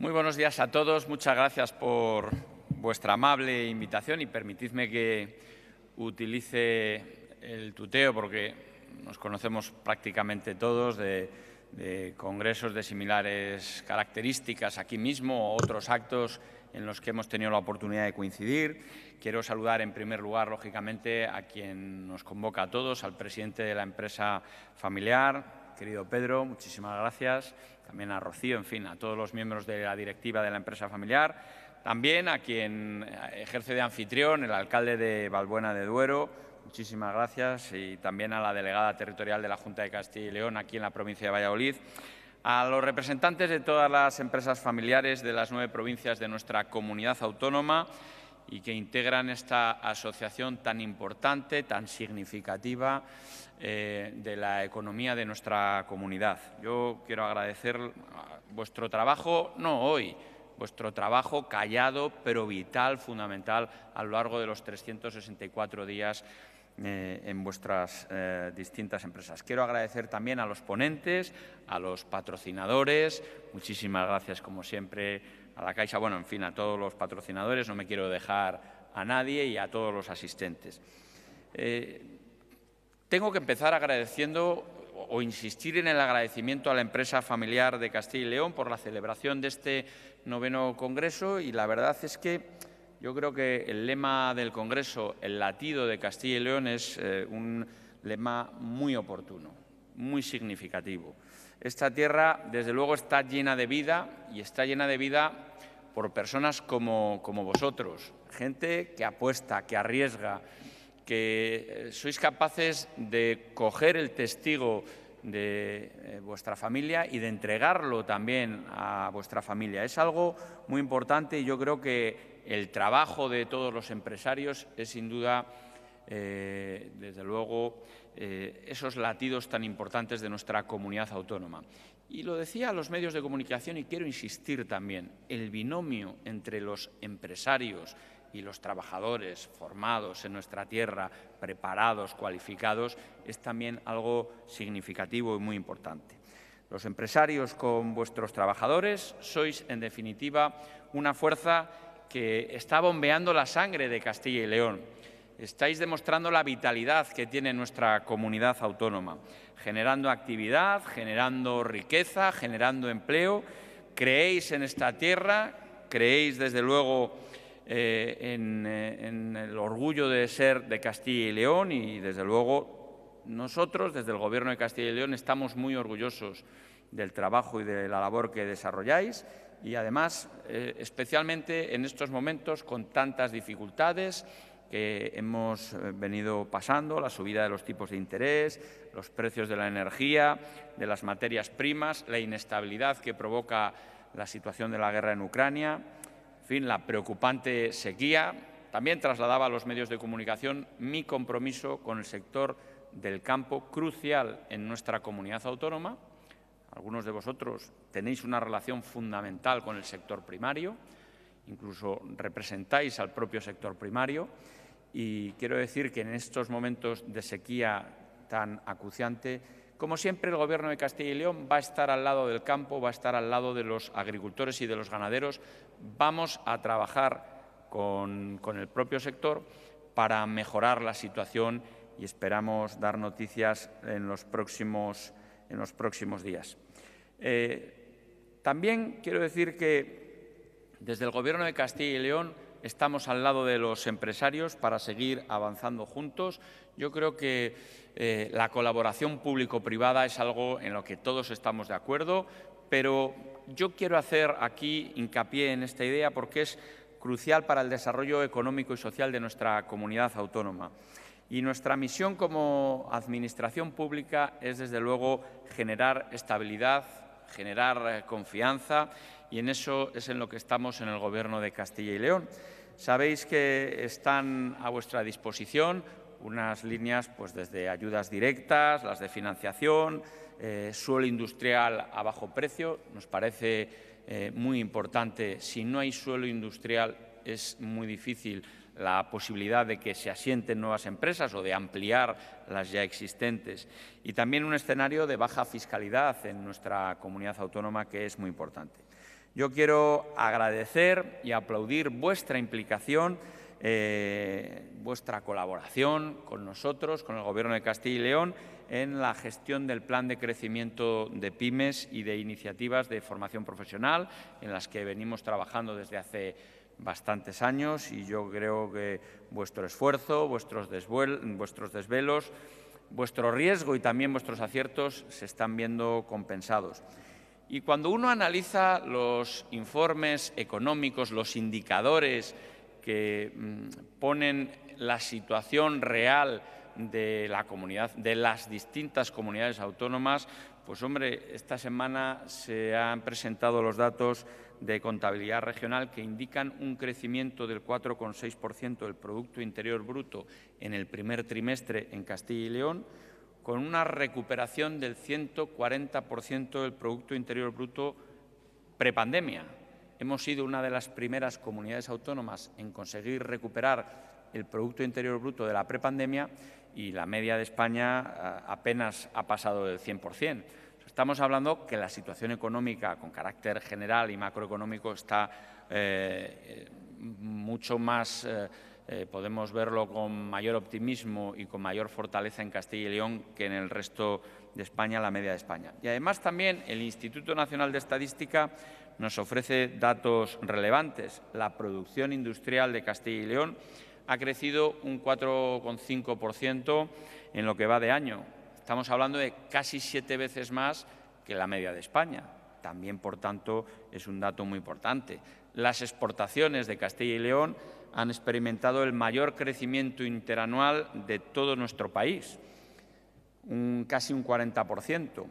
Muy buenos días a todos. Muchas gracias por vuestra amable invitación y permitidme que utilice el tuteo porque nos conocemos prácticamente todos de, congresos de similares características aquí mismo o otros actos en los que hemos tenido la oportunidad de coincidir. Quiero saludar en primer lugar, lógicamente, a quien nos convoca a todos, al presidente de la empresa familiar, querido Pedro, muchísimas gracias. También a Rocío, en fin, a todos los miembros de la directiva de la empresa familiar. También a quien eh, ejerce de anfitrión, el alcalde de Valbuena de Duero. Muchísimas gracias. Y también a la delegada territorial de la Junta de Castilla y León aquí en la provincia de Valladolid. A los representantes de todas las empresas familiares de las nueve provincias de nuestra comunidad autónoma y que integran esta asociación tan importante, tan significativa eh, de la economía de nuestra comunidad. Yo quiero agradecer vuestro trabajo, no hoy, vuestro trabajo callado, pero vital, fundamental, a lo largo de los 364 días eh, en vuestras eh, distintas empresas. Quiero agradecer también a los ponentes, a los patrocinadores, muchísimas gracias como siempre a la Caixa, bueno, en fin, a todos los patrocinadores, no me quiero dejar a nadie y a todos los asistentes. Eh, tengo que empezar agradeciendo o insistir en el agradecimiento a la empresa familiar de Castilla y León por la celebración de este noveno Congreso y la verdad es que yo creo que el lema del Congreso, el latido de Castilla y León, es eh, un lema muy oportuno, muy significativo. Esta tierra, desde luego, está llena de vida y está llena de vida por personas como, vosotros, gente que apuesta, que arriesga, que eh, sois capaces de coger el testigo de eh, vuestra familia y de entregarlo también a vuestra familia. Es algo muy importante y yo creo que el trabajo de todos los empresarios es sin duda eh, desde luego, eh, esos latidos tan importantes de nuestra comunidad autónoma. Y lo decía a los medios de comunicación y quiero insistir también, el binomio entre los empresarios y los trabajadores formados en nuestra tierra, preparados, cualificados, es también algo significativo y muy importante. Los empresarios con vuestros trabajadores sois, en definitiva, una fuerza que está bombeando la sangre de Castilla y León estáis demostrando la vitalidad que tiene nuestra comunidad autónoma, generando actividad, generando riqueza, generando empleo. Creéis en esta tierra, creéis desde luego eh, eh, en, el orgullo de ser de Castilla y León y desde luego nosotros desde el Gobierno de Castilla y León estamos muy orgullosos del trabajo y de la labor que desarrolláis y además, eh, especialmente en estos momentos con tantas dificultades, que hemos eh, venido pasando, la subida de los tipos de interés, los precios de la energía, de las materias primas, la inestabilidad que provoca la situación de la guerra en Ucrania, en fin, la preocupante sequía. También trasladaba a los medios de comunicación mi compromiso con el sector del campo crucial en nuestra comunidad autónoma. Algunos de vosotros tenéis una relación fundamental con el sector primario, incluso representáis al propio sector primario y quiero decir que en estos momentos de sequía tan acuciante, como siempre el Gobierno de Castilla y León va a estar al lado del campo, va a estar al lado de los agricultores y de los ganaderos. Vamos a trabajar con, el propio sector para mejorar la situación y esperamos dar noticias en los próximos, días. Eh, también quiero decir que desde el Gobierno de Castilla y León estamos al lado de los empresarios para seguir avanzando juntos. Yo creo que eh, la colaboración público-privada es algo en lo que todos estamos de acuerdo, pero yo quiero hacer aquí hincapié en esta idea porque es crucial para el desarrollo económico y social de nuestra comunidad autónoma. Y nuestra misión como Administración Pública es, desde luego, generar estabilidad, generar eh, confianza y en eso es en lo que estamos en el Gobierno de Castilla y León. Sabéis que están a vuestra disposición unas líneas pues, desde ayudas directas, las de financiación, eh, suelo industrial a bajo precio. Nos parece eh, muy importante, si no hay suelo industrial es muy difícil la posibilidad de que se asienten nuevas empresas o de ampliar las ya existentes. Y también un escenario de baja fiscalidad en nuestra comunidad autónoma que es muy importante. Yo quiero agradecer y aplaudir vuestra implicación, eh, vuestra colaboración con nosotros, con el Gobierno de Castilla y León, en la gestión del plan de crecimiento de pymes y de iniciativas de formación profesional, en las que venimos trabajando desde hace bastantes años y yo creo que vuestro esfuerzo, vuestros, vuestros desvelos, vuestro riesgo y también vuestros aciertos se están viendo compensados. Y cuando uno analiza los informes económicos, los indicadores que mm, ponen la situación real de la comunidad, de las distintas comunidades autónomas, pues hombre, esta semana se han presentado los datos de contabilidad regional que indican un crecimiento del 4,6% del producto interior bruto en el primer trimestre en Castilla y León con una recuperación del 140% del Producto Interior Bruto prepandemia. Hemos sido una de las primeras comunidades autónomas en conseguir recuperar el Producto Interior Bruto de la prepandemia y la media de España eh, apenas ha pasado del 100%. Estamos hablando que la situación económica con carácter general y macroeconómico está eh, eh, mucho más... Eh, podemos verlo con mayor optimismo y con mayor fortaleza en Castilla y León que en el resto de España, la media de España. Y además también el Instituto Nacional de Estadística nos ofrece datos relevantes. La producción industrial de Castilla y León ha crecido un 4,5% en lo que va de año. Estamos hablando de casi siete veces más que la media de España. También, por tanto, es un dato muy importante. Las exportaciones de Castilla y León han experimentado el mayor crecimiento interanual de todo nuestro país, un, casi un 40%.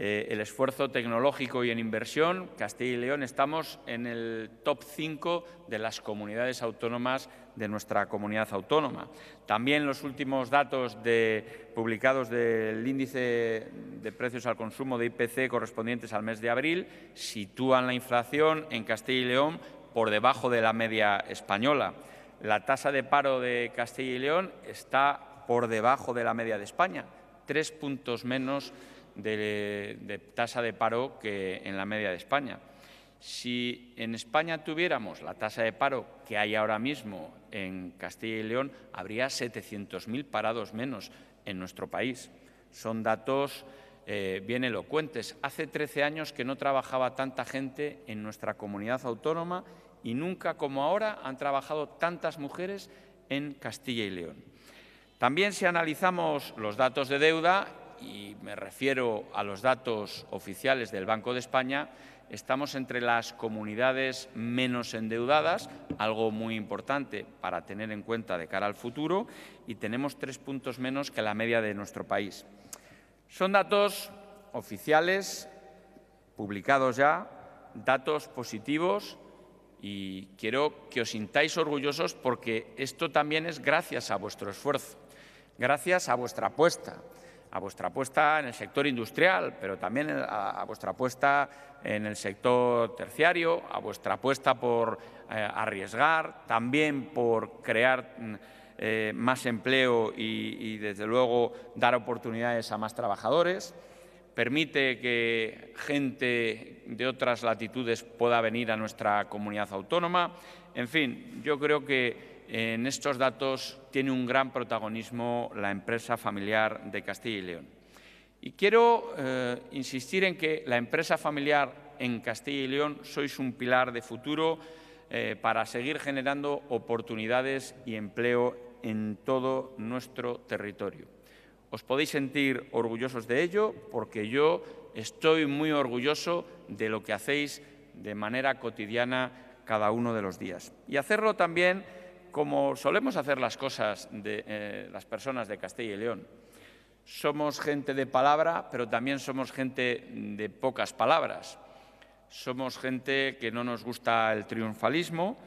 Eh, el esfuerzo tecnológico y en inversión, Castilla y León estamos en el top 5 de las comunidades autónomas de nuestra comunidad autónoma. También los últimos datos publicados del índice de precios al consumo de IPC correspondientes al mes de abril sitúan la inflación en Castilla y León por debajo de la media española. La tasa de paro de Castilla y León está por debajo de la media de España, tres puntos menos de, tasa de paro que en la media de España. Si en España tuviéramos la tasa de paro que hay ahora mismo en Castilla y León, habría 700.000 parados menos en nuestro país. Son datos eh, bien elocuentes. Hace 13 años que no trabajaba tanta gente en nuestra comunidad autónoma y nunca como ahora han trabajado tantas mujeres en Castilla y León. También si analizamos los datos de deuda, y me refiero a los datos oficiales del Banco de España, estamos entre las comunidades menos endeudadas, algo muy importante para tener en cuenta de cara al futuro, y tenemos tres puntos menos que la media de nuestro país. Son datos oficiales, publicados ya, datos positivos y quiero que os sintáis orgullosos porque esto también es gracias a vuestro esfuerzo, gracias a vuestra apuesta, a vuestra apuesta en el sector industrial, pero también a, vuestra apuesta en el sector terciario, a vuestra apuesta por eh, arriesgar, también por crear mm, eh, más empleo y, desde luego, dar oportunidades a más trabajadores permite que gente de otras latitudes pueda venir a nuestra comunidad autónoma. En fin, yo creo que en estos datos tiene un gran protagonismo la empresa familiar de Castilla y León. Y quiero eh, insistir en que la empresa familiar en Castilla y León sois un pilar de futuro eh, para seguir generando oportunidades y empleo en todo nuestro territorio. Os podéis sentir orgullosos de ello porque yo estoy muy orgulloso de lo que hacéis de manera cotidiana cada uno de los días. Y hacerlo también como solemos hacer las cosas de eh, las personas de Castilla y León. Somos gente de palabra, pero también somos gente de pocas palabras. Somos gente que no nos gusta el triunfalismo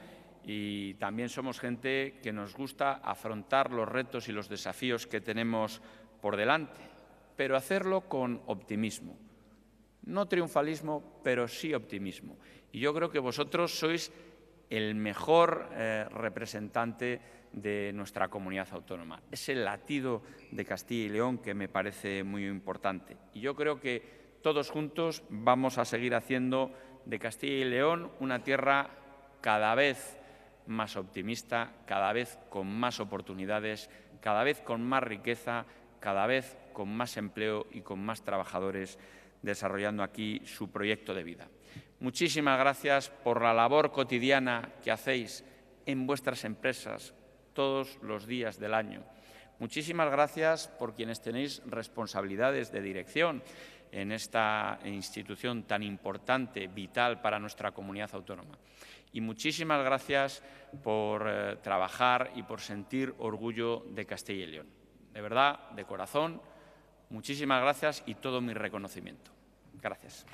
y también somos gente que nos gusta afrontar los retos y los desafíos que tenemos por delante, pero hacerlo con optimismo. No triunfalismo, pero sí optimismo. Y yo creo que vosotros sois el mejor eh, representante de nuestra comunidad autónoma. Es el latido de Castilla y León que me parece muy importante. Y yo creo que todos juntos vamos a seguir haciendo de Castilla y León una tierra cada vez más optimista, cada vez con más oportunidades, cada vez con más riqueza, cada vez con más empleo y con más trabajadores desarrollando aquí su proyecto de vida. Muchísimas gracias por la labor cotidiana que hacéis en vuestras empresas todos los días del año. Muchísimas gracias por quienes tenéis responsabilidades de dirección en esta institución tan importante, vital para nuestra comunidad autónoma. Y muchísimas gracias por eh, trabajar y por sentir orgullo de Castilla y León. De verdad, de corazón, muchísimas gracias y todo mi reconocimiento. Gracias.